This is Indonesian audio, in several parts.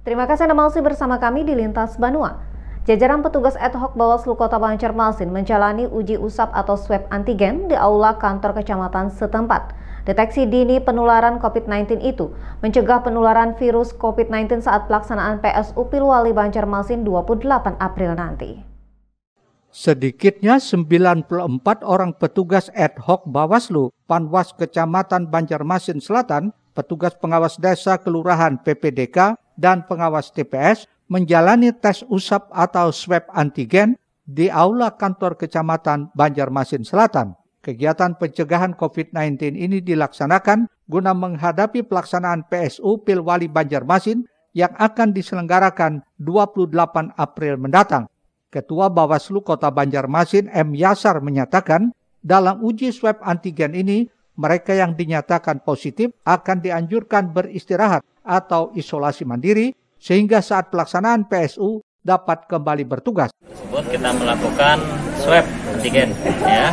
Terima kasih Anda masih bersama kami di Lintas Banua. Jajaran petugas ad hoc Bawaslu Kota Banjarmasin menjalani uji usap atau swab antigen di aula kantor kecamatan setempat. Deteksi dini penularan COVID-19 itu mencegah penularan virus COVID-19 saat pelaksanaan PSU Pilwali Banjarmasin 28 April nanti. Sedikitnya 94 orang petugas ad hoc Bawaslu, Panwas Kecamatan Banjarmasin Selatan, petugas pengawas desa Kelurahan PPDK, dan pengawas TPS menjalani tes usap atau swab antigen di aula kantor kecamatan Banjarmasin Selatan. Kegiatan pencegahan COVID-19 ini dilaksanakan guna menghadapi pelaksanaan PSU Pilwali Banjarmasin yang akan diselenggarakan 28 April mendatang. Ketua Bawaslu Kota Banjarmasin M. Yasar menyatakan dalam uji swab antigen ini mereka yang dinyatakan positif akan dianjurkan beristirahat atau isolasi mandiri sehingga saat pelaksanaan PSU dapat kembali bertugas. Tersebut kita melakukan swab antigen ya.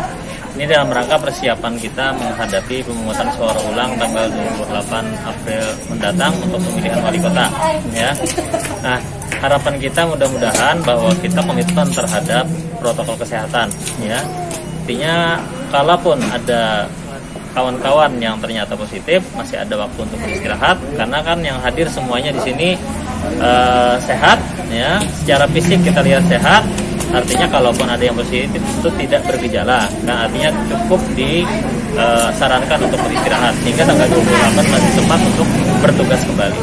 Ini dalam rangka persiapan kita menghadapi pemungutan suara ulang tanggal 28 April mendatang untuk pemilihan wali kota ya. Nah, harapan kita mudah-mudahan bahwa kita komitmen terhadap protokol kesehatan ya. Artinya kalaupun ada kawan-kawan yang ternyata positif masih ada waktu untuk beristirahat karena kan yang hadir semuanya di sini uh, sehat ya secara fisik kita lihat sehat artinya kalaupun ada yang positif itu tidak bergejala nah artinya cukup disarankan eh, untuk beristirahat sehingga tanggal 28 masih sempat untuk bertugas kembali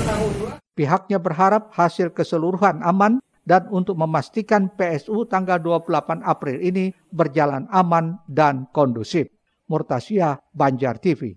pihaknya berharap hasil keseluruhan aman dan untuk memastikan PSU tanggal 28 April ini berjalan aman dan kondusif. Murtasia Banjar TV.